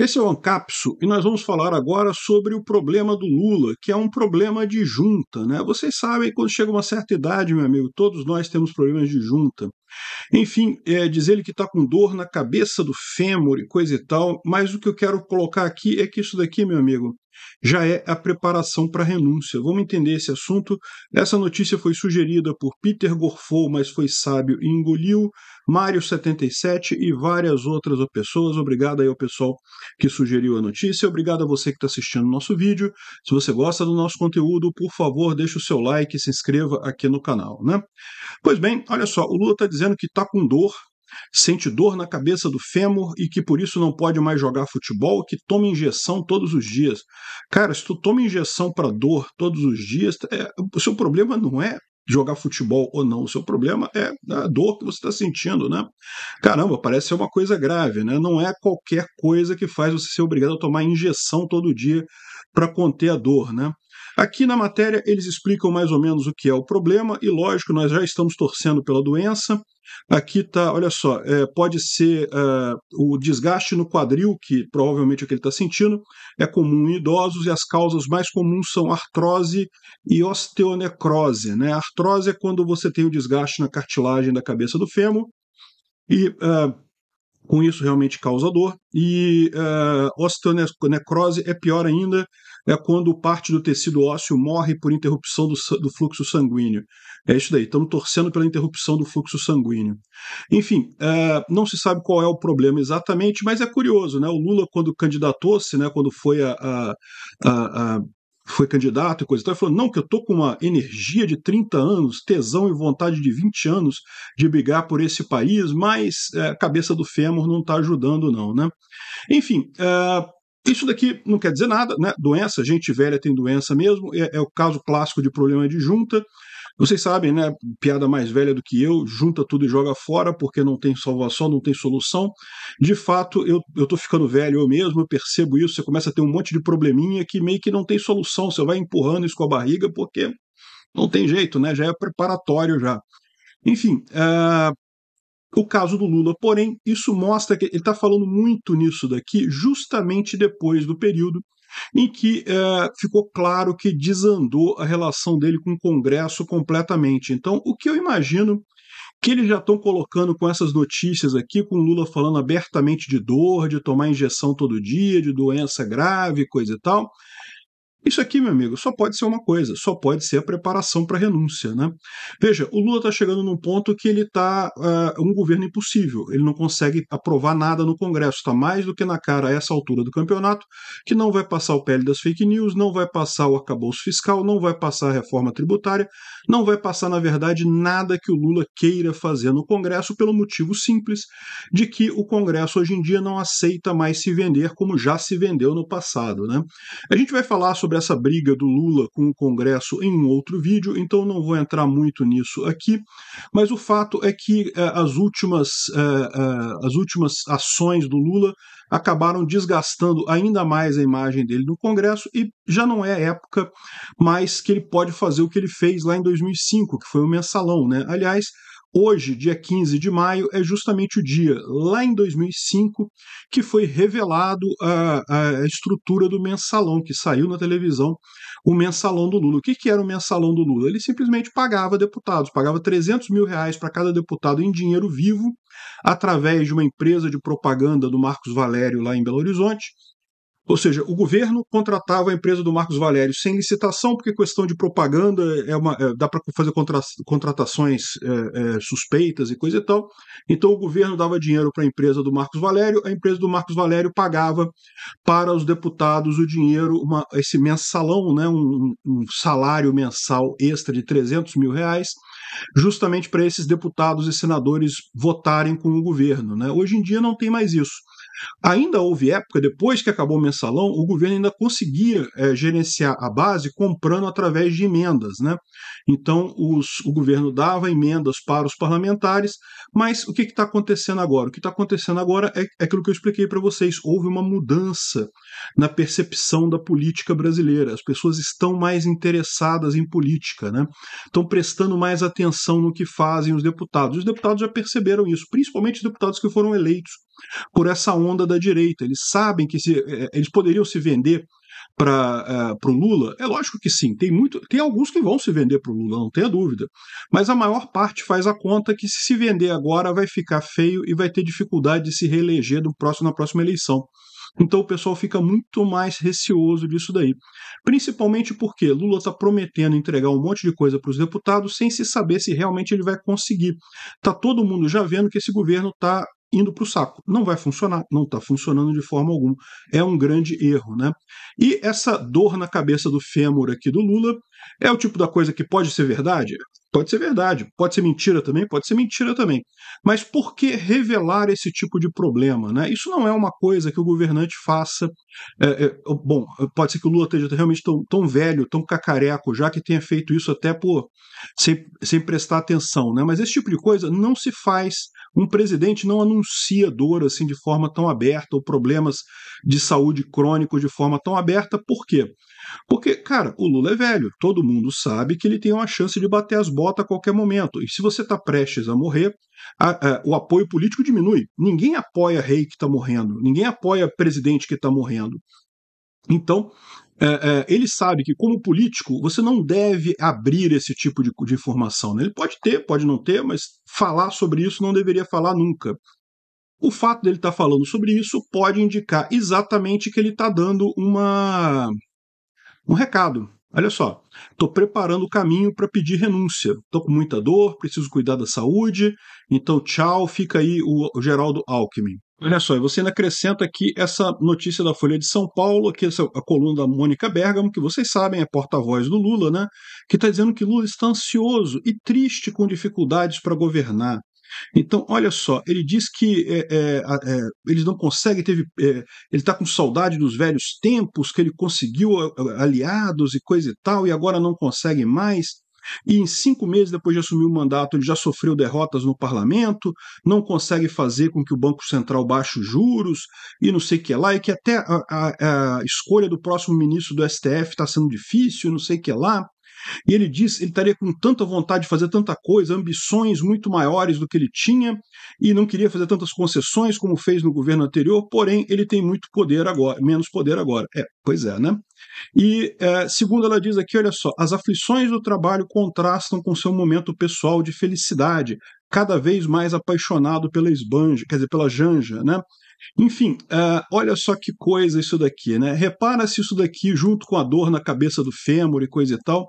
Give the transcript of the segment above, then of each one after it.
Esse é o Ancapso e nós vamos falar agora sobre o problema do Lula, que é um problema de junta. Né? Vocês sabem, quando chega uma certa idade, meu amigo, todos nós temos problemas de junta. Enfim, é, diz ele que está com dor na cabeça do fêmur e coisa e tal, mas o que eu quero colocar aqui é que isso daqui, meu amigo, já é a preparação para a renúncia. Vamos entender esse assunto. Essa notícia foi sugerida por Peter Gorfou, mas foi sábio e engoliu, Mário 77 e várias outras pessoas. Obrigado aí ao pessoal que sugeriu a notícia. Obrigado a você que está assistindo o nosso vídeo. Se você gosta do nosso conteúdo, por favor, deixe o seu like e se inscreva aqui no canal, né? Pois bem, olha só, o Lula está dizendo que está com dor sente dor na cabeça do fêmur e que por isso não pode mais jogar futebol, que toma injeção todos os dias. Cara, se tu toma injeção para dor todos os dias, é, o seu problema não é jogar futebol ou não. O seu problema é a dor que você está sentindo, né? Caramba, parece ser uma coisa grave, né? Não é qualquer coisa que faz você ser obrigado a tomar injeção todo dia para conter a dor, né? Aqui na matéria eles explicam mais ou menos o que é o problema e, lógico, nós já estamos torcendo pela doença. Aqui tá, olha só, é, pode ser é, o desgaste no quadril, que provavelmente é o que ele está sentindo, é comum em idosos e as causas mais comuns são artrose e osteonecrose. Né? artrose é quando você tem o desgaste na cartilagem da cabeça do fêmur e é, com isso realmente causa dor. E é, osteonecrose é pior ainda é quando parte do tecido ósseo morre por interrupção do, do fluxo sanguíneo. É isso daí, estamos torcendo pela interrupção do fluxo sanguíneo. Enfim, é, não se sabe qual é o problema exatamente, mas é curioso, né? O Lula, quando candidatou-se, né, quando foi a, a, a, a foi candidato e coisa e tal, falou: não, que eu tô com uma energia de 30 anos, tesão e vontade de 20 anos de brigar por esse país, mas a é, cabeça do fêmur não está ajudando, não, né? Enfim, é, isso daqui não quer dizer nada, né? Doença, gente velha tem doença mesmo, é, é o caso clássico de problema de junta. Vocês sabem, né? Piada mais velha do que eu, junta tudo e joga fora porque não tem salvação, não tem solução. De fato, eu, eu tô ficando velho eu mesmo, eu percebo isso. Você começa a ter um monte de probleminha que meio que não tem solução. Você vai empurrando isso com a barriga porque não tem jeito, né? Já é preparatório já. Enfim, uh, o caso do Lula. Porém, isso mostra que ele está falando muito nisso daqui, justamente depois do período em que é, ficou claro que desandou a relação dele com o Congresso completamente. Então, o que eu imagino que eles já estão colocando com essas notícias aqui, com Lula falando abertamente de dor, de tomar injeção todo dia, de doença grave, coisa e tal, isso aqui, meu amigo, só pode ser uma coisa, só pode ser a preparação para a renúncia. Né? Veja, o Lula está chegando num ponto que ele está uh, ah, um governo impossível, ele não consegue aprovar nada no Congresso, está mais do que na cara a essa altura do campeonato, que não vai passar o pé das fake news, não vai passar o arcabouço fiscal, não vai passar a reforma tributária, não vai passar, na verdade, nada que o Lula queira fazer no Congresso, pelo motivo simples de que o Congresso hoje em dia não aceita mais se vender como já se vendeu no passado. Né? A gente vai falar sobre essa briga do Lula com o Congresso em um outro vídeo, então não vou entrar muito nisso aqui, mas o fato é que eh, as, últimas, eh, eh, as últimas ações do Lula acabaram desgastando ainda mais a imagem dele no Congresso e já não é época mais que ele pode fazer o que ele fez lá em 2005, que foi o mensalão, né? Aliás, Hoje, dia 15 de maio, é justamente o dia, lá em 2005, que foi revelado a, a estrutura do mensalão, que saiu na televisão, o mensalão do Lula. O que, que era o mensalão do Lula? Ele simplesmente pagava deputados, pagava 300 mil reais para cada deputado em dinheiro vivo, através de uma empresa de propaganda do Marcos Valério lá em Belo Horizonte, ou seja, o governo contratava a empresa do Marcos Valério sem licitação, porque questão de propaganda é uma, é, dá para fazer contra, contratações é, é, suspeitas e coisa e tal. Então o governo dava dinheiro para a empresa do Marcos Valério, a empresa do Marcos Valério pagava para os deputados o dinheiro, uma, esse mensalão, né, um, um salário mensal extra de 300 mil reais, justamente para esses deputados e senadores votarem com o governo. Né? Hoje em dia não tem mais isso. Ainda houve época, depois que acabou o mensalão, o governo ainda conseguia é, gerenciar a base comprando através de emendas. Né? Então, os, o governo dava emendas para os parlamentares, mas o que está acontecendo agora? O que está acontecendo agora é, é aquilo que eu expliquei para vocês: houve uma mudança na percepção da política brasileira. As pessoas estão mais interessadas em política, né? estão prestando mais atenção no que fazem os deputados. Os deputados já perceberam isso, principalmente os deputados que foram eleitos por essa onda da direita. Eles sabem que se, é, eles poderiam se vender para uh, é, o Lula? É lógico que sim, tem, muito, tem alguns que vão se vender para o Lula, não tenha dúvida. Mas a maior parte faz a conta que se se vender agora vai ficar feio e vai ter dificuldade de se reeleger no próximo, na próxima eleição. Então o pessoal fica muito mais receoso disso daí. Principalmente porque Lula está prometendo entregar um monte de coisa para os deputados sem se saber se realmente ele vai conseguir. Tá todo mundo já vendo que esse governo está indo para o saco. Não vai funcionar, não está funcionando de forma alguma. É um grande erro, né? E essa dor na cabeça do fêmur aqui do Lula é o tipo da coisa que pode ser verdade? Pode ser verdade, pode ser mentira também, pode ser mentira também. Mas por que revelar esse tipo de problema? Né? Isso não é uma coisa que o governante faça. É, é, bom, pode ser que o Lula esteja realmente tão, tão velho, tão cacareco, já que tenha feito isso até por sem, sem prestar atenção. Né? Mas esse tipo de coisa não se faz um presidente não anuncia dor assim de forma tão aberta ou problemas de saúde crônicos de forma tão aberta, por quê? Porque, cara, o Lula é velho, todo mundo sabe que ele tem uma chance de bater as botas a qualquer momento. E se você está prestes a morrer, a, a, o apoio político diminui. Ninguém apoia rei que está morrendo, ninguém apoia presidente que está morrendo. Então, é, é, ele sabe que, como político, você não deve abrir esse tipo de, de informação. Né? Ele pode ter, pode não ter, mas falar sobre isso não deveria falar nunca. O fato dele estar tá falando sobre isso pode indicar exatamente que ele está dando uma, um recado. Olha só, estou preparando o caminho para pedir renúncia. Estou com muita dor, preciso cuidar da saúde, então tchau, fica aí o Geraldo Alckmin. Olha só, você ainda acrescenta aqui essa notícia da Folha de São Paulo, que é a coluna da Mônica Bergamo, que vocês sabem, é porta-voz do Lula, né? Que está dizendo que Lula está ansioso e triste com dificuldades para governar. Então, olha só, ele diz que é, é, é, eles não conseguem, teve, é, ele está com saudade dos velhos tempos, que ele conseguiu aliados e coisa e tal, e agora não consegue mais e em cinco meses depois de assumir o mandato ele já sofreu derrotas no parlamento, não consegue fazer com que o Banco Central baixe os juros e não sei o que lá, e que até a, a, a escolha do próximo ministro do STF está sendo difícil, não sei o que lá. E ele diz, ele estaria com tanta vontade de fazer tanta coisa, ambições muito maiores do que ele tinha, e não queria fazer tantas concessões como fez no governo anterior, porém ele tem muito poder agora, menos poder agora. É, pois é, né? E é, segundo ela diz aqui, olha só, as aflições do trabalho contrastam com seu momento pessoal de felicidade, cada vez mais apaixonado pela esbanja, quer dizer, pela janja, né? Enfim, uh, olha só que coisa isso daqui, né? Repara se isso daqui, junto com a dor na cabeça do fêmur e coisa e tal,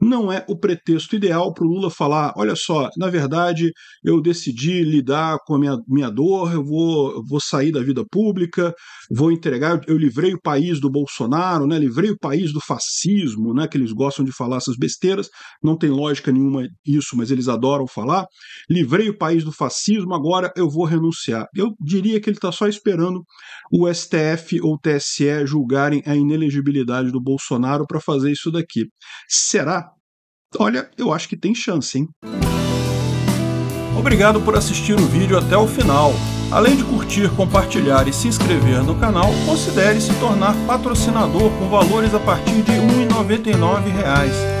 não é o pretexto ideal para o Lula falar: olha só, na verdade, eu decidi lidar com a minha, minha dor, eu vou, vou sair da vida pública, vou entregar, eu livrei o país do Bolsonaro, né? Livrei o país do fascismo, né? Que eles gostam de falar essas besteiras, não tem lógica nenhuma isso, mas eles adoram falar. Livrei o país do fascismo, agora eu vou renunciar. Eu diria que ele está só esperando o STF ou TSE julgarem a inelegibilidade do Bolsonaro para fazer isso daqui. Será? Olha, eu acho que tem chance, hein? Obrigado por assistir o vídeo até o final. Além de curtir, compartilhar e se inscrever no canal, considere se tornar patrocinador com valores a partir de R$ 1,99